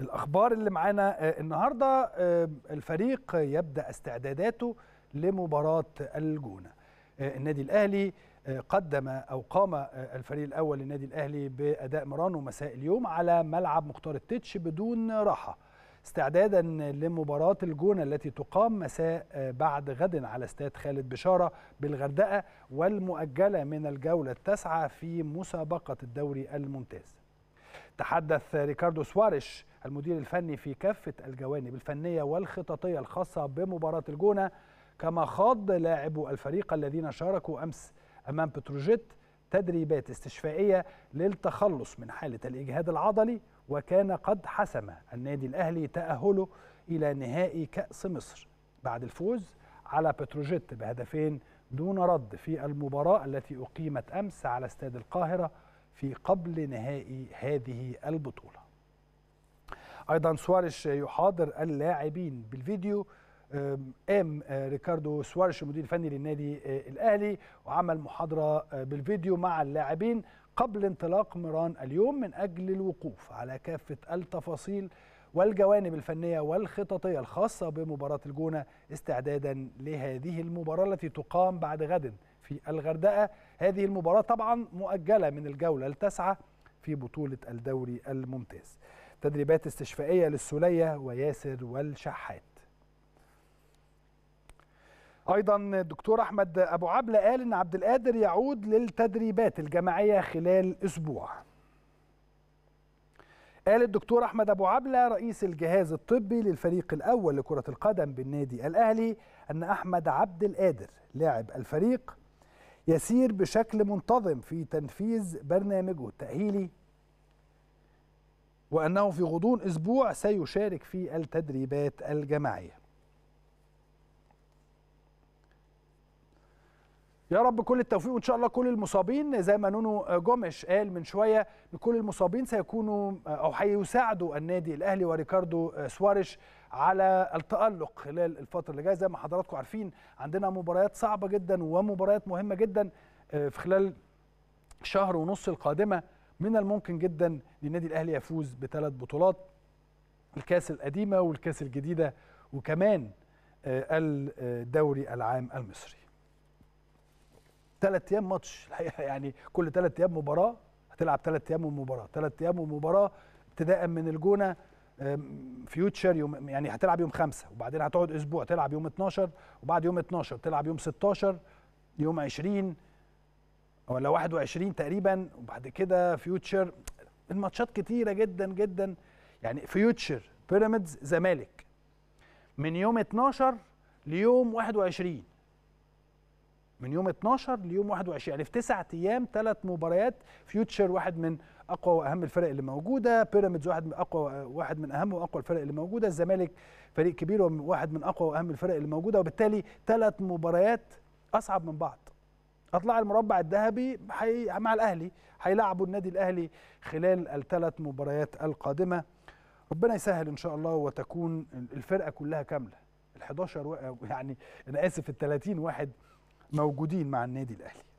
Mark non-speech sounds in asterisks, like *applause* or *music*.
الاخبار اللي معانا آه، النهارده آه، الفريق يبدا استعداداته لمباراه الجونه آه، النادي الاهلي قدم او قام الفريق الاول للنادي الاهلي باداء مرانه مساء اليوم على ملعب مختار التتش بدون راحه استعدادا لمباراة الجونة التي تقام مساء بعد غد على استاد خالد بشارة بالغردقة والمؤجلة من الجولة التاسعة في مسابقة الدوري الممتاز تحدث ريكاردو سواريش المدير الفني في كافة الجوانب الفنية والخططية الخاصة بمباراة الجونة كما خاض لاعبو الفريق الذين شاركوا أمس أمام بتروجيت تدريبات استشفائية للتخلص من حالة الإجهاد العضلي وكان قد حسم النادي الأهلي تأهله إلى نهائي كأس مصر بعد الفوز على بتروجيت بهدفين دون رد في المباراة التي أقيمت أمس على استاد القاهرة في قبل نهائي هذه البطولة أيضا سوارش يحاضر اللاعبين بالفيديو قام آه، ريكاردو سوارش المدير الفني للنادي آه، الأهلي وعمل محاضرة آه، بالفيديو مع اللاعبين قبل انطلاق مران اليوم من أجل الوقوف على كافة التفاصيل والجوانب الفنية والخططية الخاصة بمباراة الجونة استعدادا لهذه المباراة التي تقام بعد غد في الغردقة هذه المباراة طبعا مؤجلة من الجولة التاسعة في بطولة الدوري الممتاز تدريبات استشفائية للسولية وياسر والشحات ايضا الدكتور احمد ابو عبله قال ان عبد القادر يعود للتدريبات الجماعيه خلال اسبوع قال الدكتور أحمد أبو عبلة رئيس الجهاز الطبي للفريق الأول لكرة القدم بالنادي الأهلي أن أحمد عبد القادر لاعب الفريق يسير بشكل منتظم في تنفيذ برنامجه التأهيلي وأنه في غضون أسبوع سيشارك في التدريبات الجماعية يا رب كل التوفيق وان شاء الله كل المصابين زي ما نونو جومش قال من شويه ان كل المصابين سيكونوا او هيساعدوا النادي الاهلي وريكاردو سواريش على التالق خلال الفتره اللي جايه زي ما حضراتكم عارفين عندنا مباريات صعبه جدا ومباريات مهمه جدا آه، في خلال شهر ونص القادمه من الممكن جدا للنادي الاهلي يفوز بثلاث بطولات الكاس القديمه والكاس الجديده وكمان آه، الدوري العام المصري ثلاث ايام ماتش *laughs* الحقيقه يعني كل ثلاث ايام مباراه هتلعب ثلاث ايام ومباراه ثلاث ايام ومباراه ابتداء من الجونه فيوتشر يوم يعني هتلعب يوم خمسة وبعدين هتقعد اسبوع تلعب يوم 12 وبعد يوم 12 تلعب يوم 16 يوم 20 ولا 21 تقريبا وبعد كده فيوتشر الماتشات كتيرة جدا جدا يعني فيوتشر بيراميدز زمالك من يوم 12 ليوم 21 من يوم 12 ليوم 21 يعني في تسعة ايام ثلاث مباريات فيوتشر واحد من اقوى واهم الفرق اللي موجوده بيراميدز واحد من اقوى واحد من اهم واقوى الفرق اللي موجوده الزمالك فريق كبير وواحد من اقوى واهم الفرق اللي موجوده وبالتالي ثلاث مباريات اصعب من بعض اطلع المربع الذهبي حي... مع الاهلي هيلعبوا النادي الاهلي خلال الثلاث مباريات القادمه ربنا يسهل ان شاء الله وتكون الفرقه كلها كامله ال 11 و... يعني انا اسف ال 30 واحد موجودين مع النادي الاهلي